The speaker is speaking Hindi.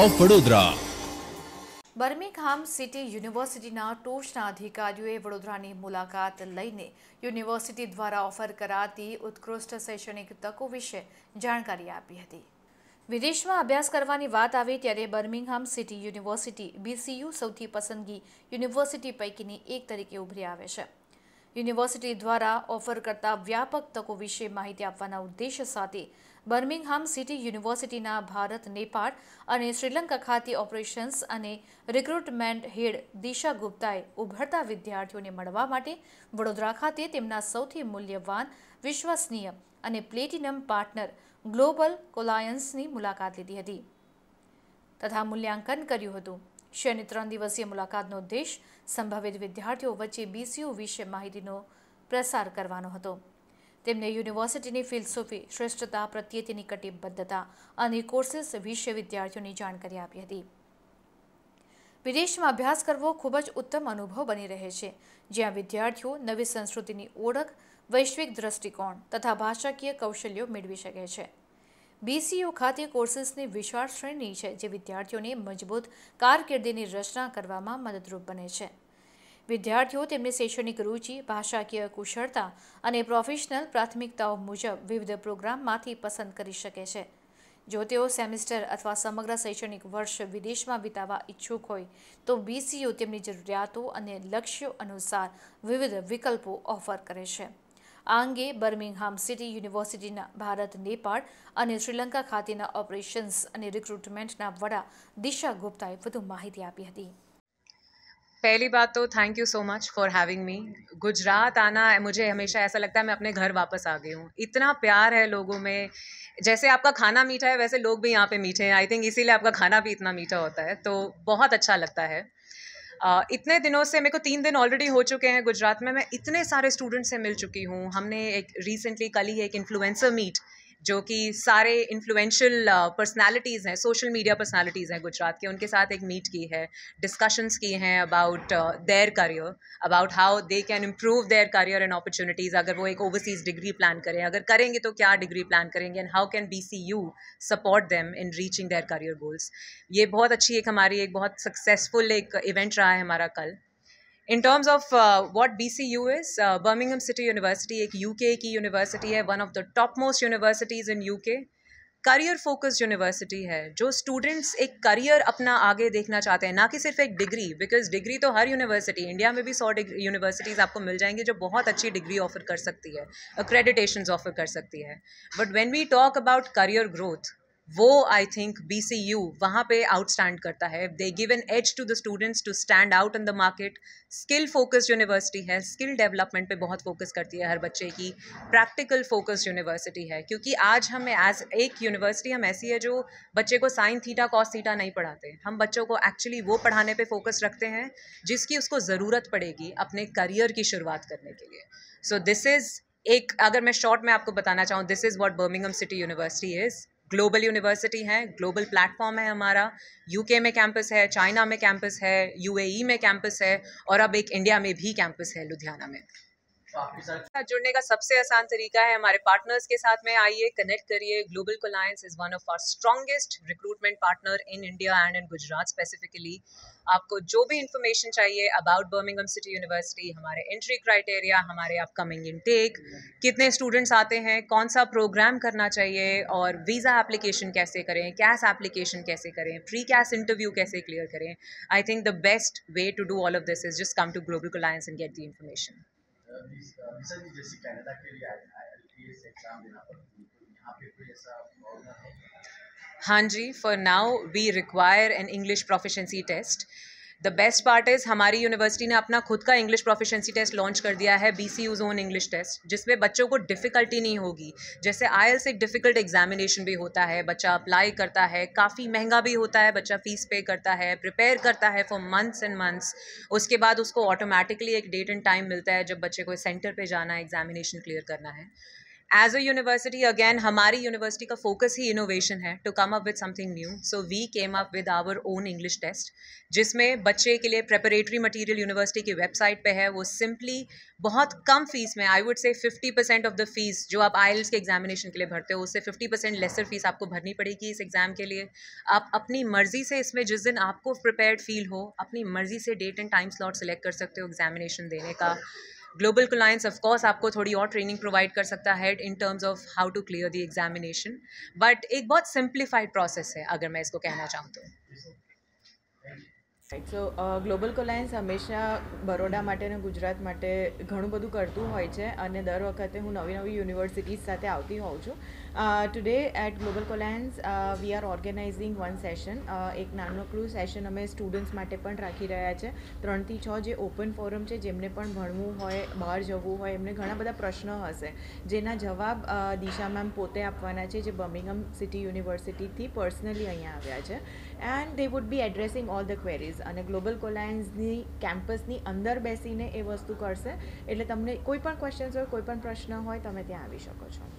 ઓફ વડોદરા બર્મિંગહામ સિટી યુનિવર્સિટીના ટોચના અધિકારીઓએ વડોદરાની મુલાકાત લઈને યુનિવર્સિટી દ્વારા ઓફર કરાતી ઉત્કૃષ્ટ શૈક્ષણિક તકો વિશે જાણકારી આપી હતી વિદેશમાં અભ્યાસ કરવાની વાત આવે ત્યારે બર્મિંગહામ સિટી યુનિવર્સિટી બીસીયુ સૌથી પસંદગી યુનિવર્સિટી પૈકીની એક તરીકે ઉભરી આવે છે યુનિવર્સિટી દ્વારા ઓફર કરતા વ્યાપક તકો વિશે માહિતી આપવાના ઉદ્દેશ્ય સાથે બર્મિંગહામ સિટી યુનિવર્સિટીના ભારત નેપાળ અને શ્રીલંકા ખાતે ઓપરેશન્સ અને રિક્રુટમેન્ટ હેડ દિશા ગુપ્તાએ ઉભરતા વિદ્યાર્થીઓને મળવા માટે વડોદરા ખાતે તેમના સૌથી મૂલ્યવાન વિશ્વસનીય અને પ્લેટિનમ પાર્ટનર ગ્લોબલ કોલાયન્સની મુલાકાત લીધી હતી તથા મૂલ્યાંકન કર્યું હતું શહેરની ત્રણ દિવસીય મુલાકાતનો ઉદ્દેશ સંભવિત વિદ્યાર્થીઓ વચ્ચે બીસીયુ વિશે માહિતીનો પ્રસાર કરવાનો હતો તેમને યુનિવર્સિટીની ફિલસોફી શ્રેષ્ઠતા પ્રત્યે તેની કટિબદ્ધતા અને કોર્સીસ વિશે વિદ્યાર્થીઓની જાણકારી આપી હતી વિદેશમાં અભ્યાસ કરવો ખૂબ જ ઉત્તમ અનુભવ બની રહે છે જ્યાં વિદ્યાર્થીઓ નવી સંસ્કૃતિની ઓળખ વૈશ્વિક દ્રષ્ટિકોણ તથા ભાષાકીય કૌશલ્યો મેળવી શકે છે બીસીયુ ખાતે કોર્સીસની વિશાળ શ્રેણી છે જે વિદ્યાર્થીઓને મજબૂત કારકિર્દીની રચના કરવામાં મદદરૂપ બને છે વિદ્યાર્થીઓ તેમની શૈક્ષણિક રુચિ ભાષાકીય કુશળતા અને પ્રોફેશનલ પ્રાથમિકતાઓ મુજબ વિવિધ પ્રોગ્રામમાંથી પસંદ કરી શકે છે જો તેઓ સેમિસ્ટર અથવા સમગ્ર શૈક્ષણિક વર્ષ વિદેશમાં વિતાવવા ઈચ્છુક હોય તો બીસીયુ તેમની જરૂરિયાતો અને લક્ષ્યો અનુસાર વિવિધ વિકલ્પો ઓફર કરે છે आंगे Birmingham City University Bharat Nepal और श्रीलंका खातीना ऑपरेशंस एंड रिक्रूटमेंट ना वडा दिशा गुप्ताए बहुत माहिती આપી હતી પહેલી વાત તો thank you so much for having me Gujarat આના મને હંમેશા એસા લગતા મે અપને ઘર પાસ આ ગઈ હું اتنا પ્યાર હે લોકો મે જેસે આપકા ખાના મીઠા હે વેસે લોગ ભી યહા પે મીઠે હે આઈ થિંક ઇસી લિયે આપકા ખાના ભી ઇતના મીઠા હોતા હે તો બહોત અચ્છા લગતા હે Uh, इतने दिनों से मेरे को तीन दिन ऑलरेडी हो चुके हैं गुजरात में मैं इतने सारे स्टूडेंट्स से मिल चुकी हूँ हमने एक रिसेंटली कल ही एक इन्फ्लुएंसर मीट जो कि सारे इन्फ्लुएंशियल पर्सनालिटीज़ uh, हैं सोशल मीडिया पर्सनालिटीज़ हैं गुजरात के उनके साथ एक मीट की है डिस्कशंस की हैं about their career about how they can improve their career and opportunities अगर वो एक ओवरसीज़ डिग्री प्लान करें अगर करेंगे तो क्या डिग्री प्लान करेंगे and how can B C U support them in reaching their career goals ये बहुत अच्छी एक हमारी एक बहुत सक्सेसफुल एक इवेंट रहा है हमारा कल in terms of what B C U S Birmingham City University एक यू के की यूनिवर्सिटी है one of the top most universities in U K career focused university है जो स्टूडेंट्स एक करियर अपना आगे देखना चाहते हैं ना कि सिर्फ एक डिग्री बिकॉज डिग्री तो हर यूनिवर्सिटी इंडिया में भी सौ यूनिवर्सिटीज़ आपको मिल जाएंगी जो बहुत अच्छी डिग्री ऑफर कर सकती है क्रेडिटेशन ऑफर कर सकती है but when we talk about career growth वो I think B C U वहाँ पे आउटस्टैंड करता है they give an edge to the students to stand out in the market skill focused university है स्किल डेवलपमेंट पे बहुत फोकस करती है हर बच्चे की प्रैक्टिकल फोकस्ड यूनिवर्सिटी है क्योंकि आज हम एज एक यूनिवर्सिटी हम ऐसी है जो बच्चे को साइन थीटा कॉस थीटा नहीं पढ़ाते हम बच्चों को एक्चुअली वो पढ़ाने पर फोकस रखते हैं जिसकी उसको ज़रूरत पड़ेगी अपने करियर की शुरुआत करने के लिए सो दिस इज़ एक अगर मैं शॉर्ट में आपको बताना चाहूँ this is what Birmingham City University is global university है ग्लोबल प्लेटफॉर्म है हमारा यूके में कैंपस है चाइना में कैंपस है यूएई e में कैंपस है और अब एक इंडिया में भी कैंपस है लुधियाना में हाँ, जुड़ने का सबसे आसान तरीका है हमारे पार्टनर्स के साथ में आइए कनेक्ट करिए global Colliance is one of our strongest recruitment partner in India and in Gujarat specifically आपको जो भी इंफॉर्मेशन चाहिए अबाउट बर्मिंगम सिटी यूनिवर्सिटी हमारे एंट्री क्राइटेरिया हमारे अपकमिंग इनटेक कितने स्टूडेंट्स आते हैं कौन सा प्रोग्राम करना चाहिए और वीज़ा एप्लीकेशन कैसे करें कैश एप्लीकेशन कैसे करें प्री कैश इंटरव्यू कैसे क्लियर करें I think the best way to do all of this is just come to global alliance and get the information जैसे कनाडा के लिए एग्जाम देना पड़ता है पे कोई ऐसा हाँ जी for now we require an English proficiency test the best part is हमारी यूनिवर्सिटी ने अपना खुद का इंग्लिश प्रोफिशेंसी टेस्ट लॉन्च कर दिया है B C U's own English test जिसमें बच्चों को डिफ़िकल्टी नहीं होगी जैसे आई एक डिफ़िकल्ट एग्जामिनेशन भी होता है बच्चा अप्लाई करता है काफ़ी महंगा भी होता है बच्चा फीस पे करता है प्रिपेयर करता है फॉर मंथ्स एंड मंथ्स उसके बाद उसको ऑटोमेटिकली एक डेट एंड टाइम मिलता है जब बच्चे को सेंटर पर जाना है एग्जामिनेशन क्लियर करना है एज अ यूनिवर्सिटी अगेन हमारी यूनिवर्सिटी का फोकस ही इनोवेशन है to come up with something new so we came up with our own English test जिसमें बच्चे के लिए प्रेपरेटरी मटेरियल यूनिवर्सिटी की वेबसाइट पे है वो सिंपली बहुत कम फीस में I would say fifty percent of the fees जो आप आई के एग्जामिनेशन के लिए भरते हो उससे फिफ्टी परसेंट लेसर फीस आपको भरनी पड़ेगी इस एग्ज़ाम के लिए आप अपनी मर्ज़ी से इसमें जिस दिन आपको प्रिपेयर्ड फील हो अपनी मर्ज़ी से date and time slot select कर सकते हो एग्जामिनेशन देने का ग्लोबल क्लाइंट्स ऑफ कोर्स आपको थोड़ी और ट्रेनिंग प्रोवाइड कर सकता है in terms of how to clear the examination but एक बहुत सिंप्लीफाइड प्रोसेस है अगर मैं इसको कहना चाहूँ तो સો ગ્લોબલ કોલાયન્સ હંમેશા બરોડા માટે અને ગુજરાત માટે ઘણું બધું કરતું હોય છે અને દર વખતે હું નવી નવી યુનિવર્સિટીઝ સાથે આવતી હોઉં છું today at global Colliance we are organizing one session એક નાનકડું સેશન અમે સ્ટુડન્ટ્સ માટે પણ રાખી રહ્યા છે ત્રણથી છ જે ઓપન ફોરમ છે જેમને પણ ભણવું હોય બહાર જવું હોય એમને ઘણા બધા પ્રશ્નો હશે જેના જવાબ દિશા મેમ પોતે આપવાના છે જે બર્મિંગમ સિટી યુનિવર્સિટીથી પર્સનલી અહીંયા આવ્યા છે and they would be addressing all the queries Colliance અને ગ્લોબલ કોલાયન્સની કેમ્પસની અંદર બેસીને એ વસ્તુ કરશે એટલે તમને કોઈ પણ ક્વેશ્ચન્સ હોય કોઈ પણ પ્રશ્ન હોય તમે ત્યાં આવી શકો છો